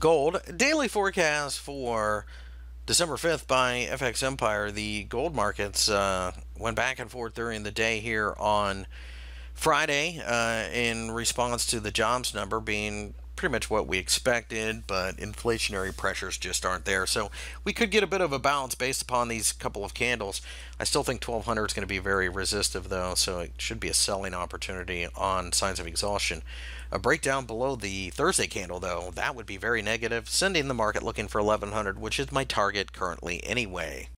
gold. Daily forecast for December 5th by FX Empire. The gold markets uh, went back and forth during the day here on Friday uh, in response to the jobs number being pretty much what we expected, but inflationary pressures just aren't there. So we could get a bit of a bounce based upon these couple of candles. I still think 1200 is going to be very resistive, though, so it should be a selling opportunity on signs of exhaustion. A breakdown below the Thursday candle, though, that would be very negative, sending the market looking for 1100, which is my target currently anyway.